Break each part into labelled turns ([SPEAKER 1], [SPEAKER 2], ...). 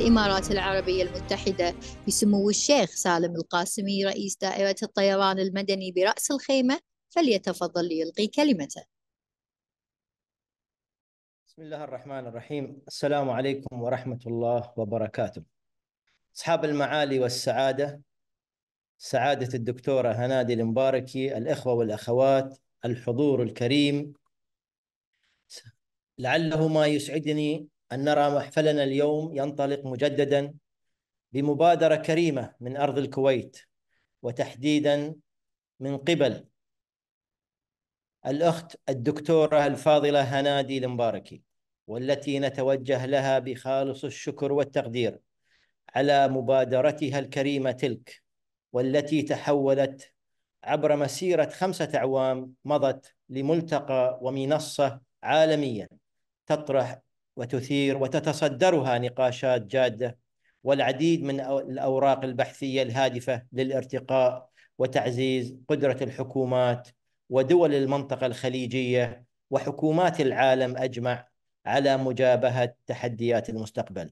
[SPEAKER 1] الإمارات العربية المتحدة بسمو الشيخ سالم القاسمي رئيس دائرة الطيران المدني برأس الخيمة فليتفضل ليلقي كلمته بسم الله الرحمن الرحيم السلام عليكم ورحمة الله وبركاته أصحاب المعالي والسعادة سعادة الدكتورة هنادي المباركي الإخوة والأخوات الحضور الكريم لعله ما يسعدني أن نرى محفلنا اليوم ينطلق مجددا بمبادرة كريمة من أرض الكويت وتحديدا من قبل الأخت الدكتورة الفاضلة هنادي المباركي والتي نتوجه لها بخالص الشكر والتقدير على مبادرتها الكريمة تلك والتي تحولت عبر مسيرة خمسة أعوام مضت لملتقى ومنصة عالمية تطرح وتثير وتتصدرها نقاشات جاده والعديد من الاوراق البحثيه الهادفه للارتقاء وتعزيز قدره الحكومات ودول المنطقه الخليجيه وحكومات العالم اجمع على مجابهه تحديات المستقبل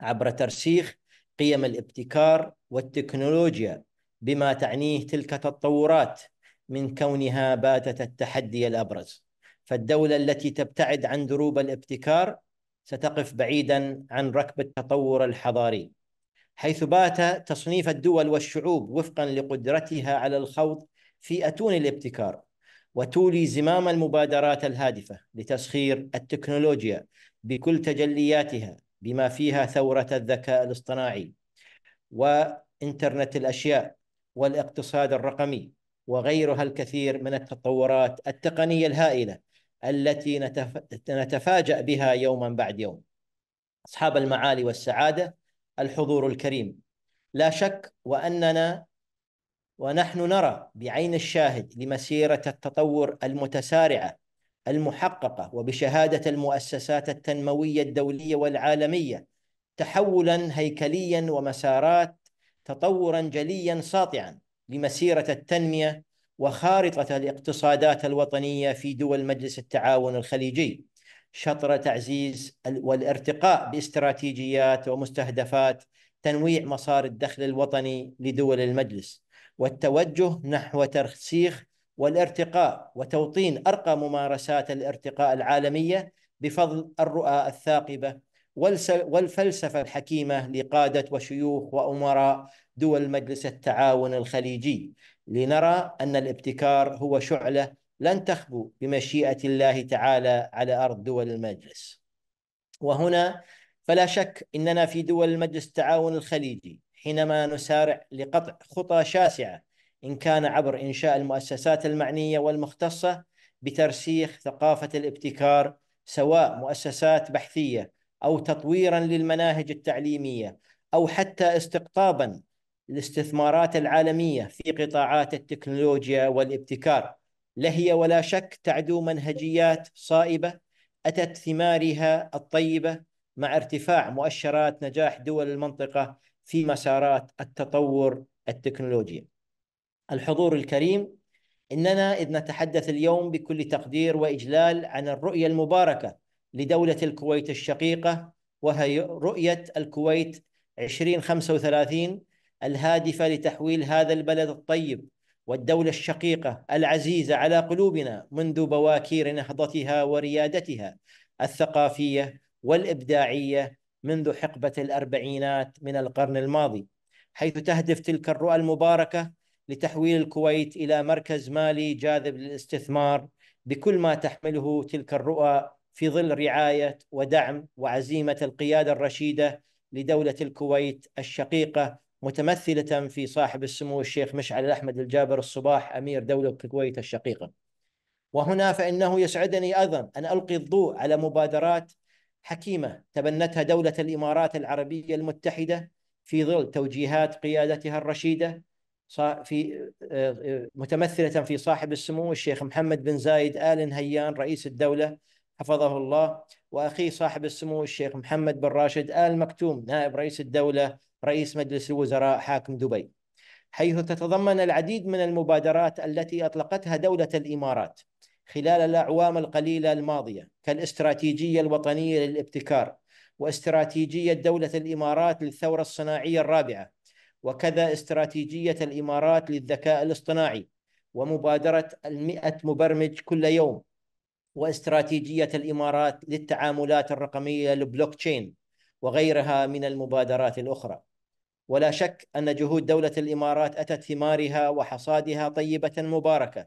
[SPEAKER 1] عبر ترسيخ قيم الابتكار والتكنولوجيا بما تعنيه تلك التطورات من كونها باتت التحدي الابرز فالدولة التي تبتعد عن دروب الابتكار ستقف بعيدا عن ركب التطور الحضاري حيث بات تصنيف الدول والشعوب وفقا لقدرتها على الخوض في أتون الابتكار وتولي زمام المبادرات الهادفة لتسخير التكنولوجيا بكل تجلياتها بما فيها ثورة الذكاء الاصطناعي وإنترنت الأشياء والاقتصاد الرقمي وغيرها الكثير من التطورات التقنية الهائلة التي نتفاجأ بها يوما بعد يوم أصحاب المعالي والسعادة الحضور الكريم لا شك وأننا ونحن نرى بعين الشاهد لمسيرة التطور المتسارعة المحققة وبشهادة المؤسسات التنموية الدولية والعالمية تحولا هيكليا ومسارات تطورا جليا ساطعا لمسيرة التنمية وخارطة الاقتصادات الوطنية في دول مجلس التعاون الخليجي شطر تعزيز والارتقاء باستراتيجيات ومستهدفات تنويع مسار الدخل الوطني لدول المجلس والتوجه نحو ترسيخ والارتقاء وتوطين ارقى ممارسات الارتقاء العالميه بفضل الرؤى الثاقبه والفلسفة الحكيمة لقادة وشيوخ وأمراء دول مجلس التعاون الخليجي لنرى أن الابتكار هو شعلة لن تخبو بمشيئة الله تعالى على أرض دول المجلس وهنا فلا شك إننا في دول المجلس التعاون الخليجي حينما نسارع لقطع خطى شاسعة إن كان عبر إنشاء المؤسسات المعنية والمختصة بترسيخ ثقافة الابتكار سواء مؤسسات بحثية او تطويرا للمناهج التعليميه او حتى استقطابا الاستثمارات العالميه في قطاعات التكنولوجيا والابتكار لهي ولا شك تعدو منهجيات صائبه اتت ثمارها الطيبه مع ارتفاع مؤشرات نجاح دول المنطقه في مسارات التطور التكنولوجي. الحضور الكريم اننا اذ نتحدث اليوم بكل تقدير واجلال عن الرؤيه المباركه لدولة الكويت الشقيقة وهي رؤية الكويت 2035 الهادفة لتحويل هذا البلد الطيب والدولة الشقيقة العزيزة على قلوبنا منذ بواكير نهضتها وريادتها الثقافية والإبداعية منذ حقبة الأربعينات من القرن الماضي حيث تهدف تلك الرؤى المباركة لتحويل الكويت إلى مركز مالي جاذب للاستثمار بكل ما تحمله تلك الرؤى في ظل رعاية ودعم وعزيمة القيادة الرشيدة لدولة الكويت الشقيقة متمثلة في صاحب السمو الشيخ مشعل الأحمد الجابر الصباح أمير دولة الكويت الشقيقة وهنا فإنه يسعدني أيضا أن ألقي الضوء على مبادرات حكيمة تبنتها دولة الإمارات العربية المتحدة في ظل توجيهات قيادتها الرشيدة في آه، آه، متمثلة في صاحب السمو الشيخ محمد بن زايد آل نهيان رئيس الدولة حفظه الله واخيه صاحب السمو الشيخ محمد بن راشد ال مكتوم نائب رئيس الدوله رئيس مجلس الوزراء حاكم دبي حيث تتضمن العديد من المبادرات التي اطلقتها دوله الامارات خلال الاعوام القليله الماضيه كالاستراتيجيه الوطنيه للابتكار واستراتيجيه دوله الامارات للثوره الصناعيه الرابعه وكذا استراتيجيه الامارات للذكاء الاصطناعي ومبادره المئة مبرمج كل يوم واستراتيجية الإمارات للتعاملات الرقمية البلوك تشين وغيرها من المبادرات الأخرى ولا شك أن جهود دولة الإمارات أتت ثمارها وحصادها طيبة مباركة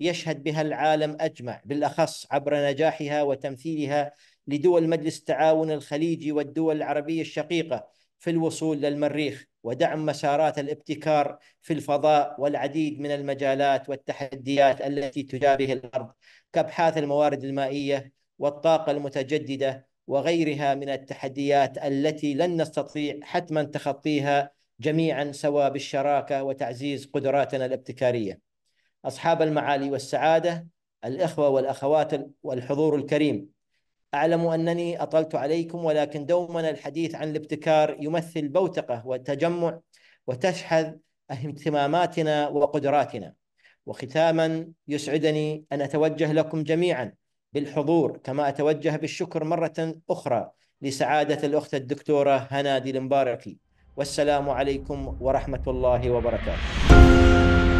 [SPEAKER 1] يشهد بها العالم أجمع بالأخص عبر نجاحها وتمثيلها لدول مجلس التعاون الخليجي والدول العربية الشقيقة في الوصول للمريخ ودعم مسارات الابتكار في الفضاء والعديد من المجالات والتحديات التي تجابه الارض كابحاث الموارد المائيه والطاقه المتجدده وغيرها من التحديات التي لن نستطيع حتما تخطيها جميعا سوى بالشراكه وتعزيز قدراتنا الابتكاريه. اصحاب المعالي والسعاده الاخوه والاخوات والحضور الكريم أعلم أنني أطلت عليكم ولكن دوما الحديث عن الابتكار يمثل بوتقة وتجمع وتشحذ اهتماماتنا وقدراتنا وختاما يسعدني أن أتوجه لكم جميعا بالحضور كما أتوجه بالشكر مرة أخرى لسعادة الأخت الدكتورة هنادي المباركي والسلام عليكم ورحمة الله وبركاته